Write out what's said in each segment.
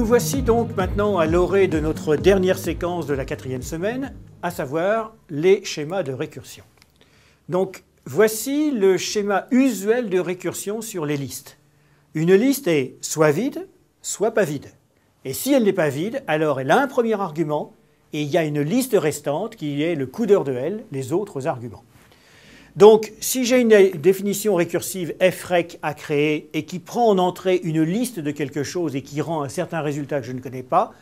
Nous voici donc maintenant à l'orée de notre dernière séquence de la quatrième semaine, à savoir les schémas de récursion. Donc voici le schéma usuel de récursion sur les listes. Une liste est soit vide, soit pas vide. Et si elle n'est pas vide, alors elle a un premier argument et il y a une liste restante qui est le coudeur de elle, les autres arguments. Donc, si j'ai une définition récursive frec à créer et qui prend en entrée une liste de quelque chose et qui rend un certain résultat que je ne connais pas,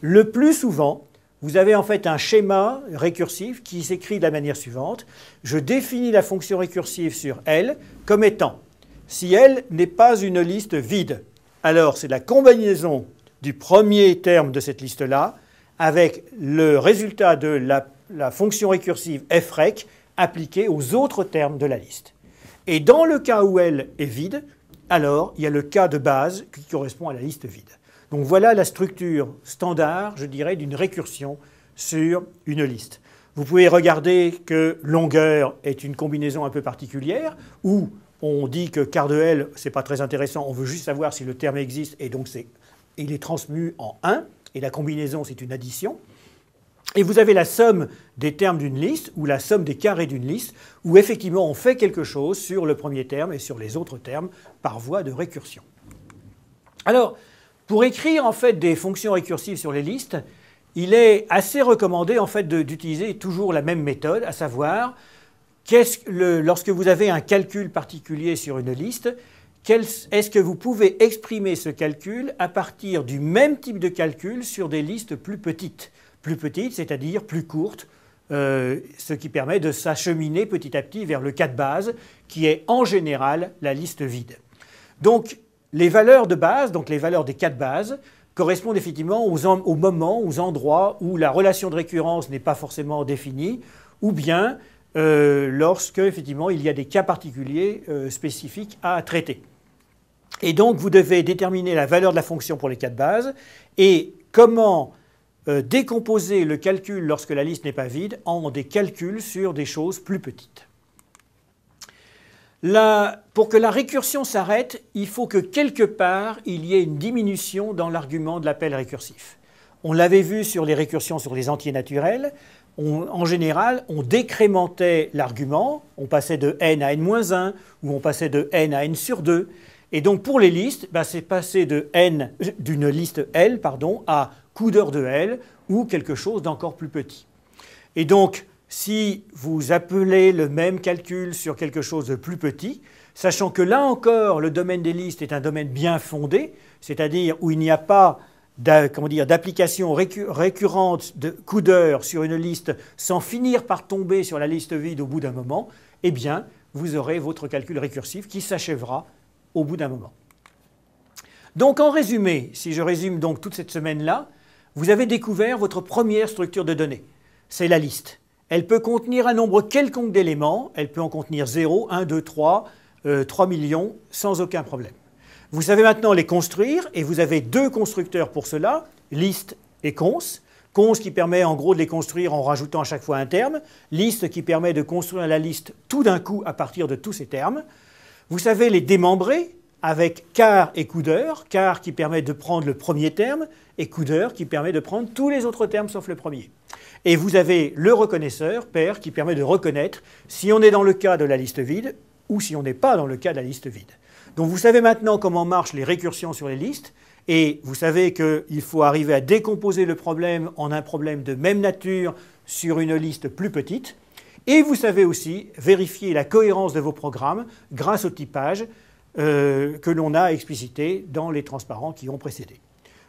le plus souvent, vous avez en fait un schéma récursif qui s'écrit de la manière suivante. Je définis la fonction récursive sur L comme étant, si L n'est pas une liste vide, alors c'est la combinaison du premier terme de cette liste-là avec le résultat de la, fonction récursive frec appliquée aux autres termes de la liste. Et dans le cas où L est vide, alors il y a le cas de base qui correspond à la liste vide. Donc voilà la structure standard, je dirais, d'une récursion sur une liste. Vous pouvez regarder que longueur est une combinaison un peu particulière, où on dit que quart de L, c'est pas très intéressant, on veut juste savoir si le terme existe, et donc c'est, il est transmu en 1, et la combinaison, c'est une addition. Et vous avez la somme des termes d'une liste ou la somme des carrés d'une liste où effectivement on fait quelque chose sur le premier terme et sur les autres termes par voie de récursion. Alors, pour écrire en fait des fonctions récursives sur les listes, il est assez recommandé en fait d'utiliser toujours la même méthode, à savoir lorsque vous avez un calcul particulier sur une liste, est-ce que vous pouvez exprimer ce calcul à partir du même type de calcul sur des listes plus petites plus petite, c'est-à-dire plus courte, euh, ce qui permet de s'acheminer petit à petit vers le cas de base, qui est en général la liste vide. Donc les valeurs de base, donc les valeurs des cas de base, correspondent effectivement aux, moments, aux endroits où la relation de récurrence n'est pas forcément définie, ou bien euh, lorsque effectivement il y a des cas particuliers euh, spécifiques à traiter. Et donc vous devez déterminer la valeur de la fonction pour les cas de base et comment euh, décomposer le calcul lorsque la liste n'est pas vide en des calculs sur des choses plus petites. pour que la récursion s'arrête, il faut que quelque part il y ait une diminution dans l'argument de l'appel récursif. On l'avait vu sur les récursions sur les entiers naturels. en général, on décrémentait l'argument, on passait de n à n-1, ou on passait de n à n sur 2. Et donc pour les listes, bah, c'est passer de n euh, d'une liste L pardon, à coudeur de L ou quelque chose d'encore plus petit. Et donc, si vous appelez le même calcul sur quelque chose de plus petit, sachant que là encore, le domaine des listes est un domaine bien fondé, c'est-à-dire où il n'y a pas d'application récurrente de coudeur sur une liste sans finir par tomber sur la liste vide au bout d'un moment, eh bien, vous aurez votre calcul récursif qui s'achèvera au bout d'un moment. Donc en résumé, si je résume donc toute cette semaine-là, vous avez découvert votre première structure de données. C'est la liste. Elle peut contenir un nombre quelconque d'éléments. Elle peut en contenir 0, 1, 2, 3, 3 millions, sans aucun problème. Vous savez maintenant les construire et vous avez deux constructeurs pour cela, liste et cons. Cons qui permet en gros de les construire en rajoutant à chaque fois un terme. Liste qui permet de construire la liste tout d'un coup à partir de tous ces termes. Vous savez les démembrer, avec car » et coudeur »,« car » qui permet de prendre le premier terme et coudeur » qui permet de prendre tous les autres termes sauf le premier. Et vous avez le reconnaisseur, pair, qui permet de reconnaître si on est dans le cas de la liste vide ou si on n'est pas dans le cas de la liste vide. Donc vous savez maintenant comment marchent les récursions sur les listes, et vous savez qu'il faut arriver à décomposer le problème en un problème de même nature sur une liste plus petite, et vous savez aussi vérifier la cohérence de vos programmes grâce au typage, euh, que l'on a explicité dans les transparents qui ont précédé.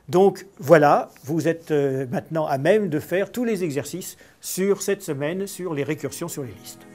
Donc voilà, vous êtes euh, maintenant à même de faire tous les exercices sur cette semaine sur les récursions sur les listes.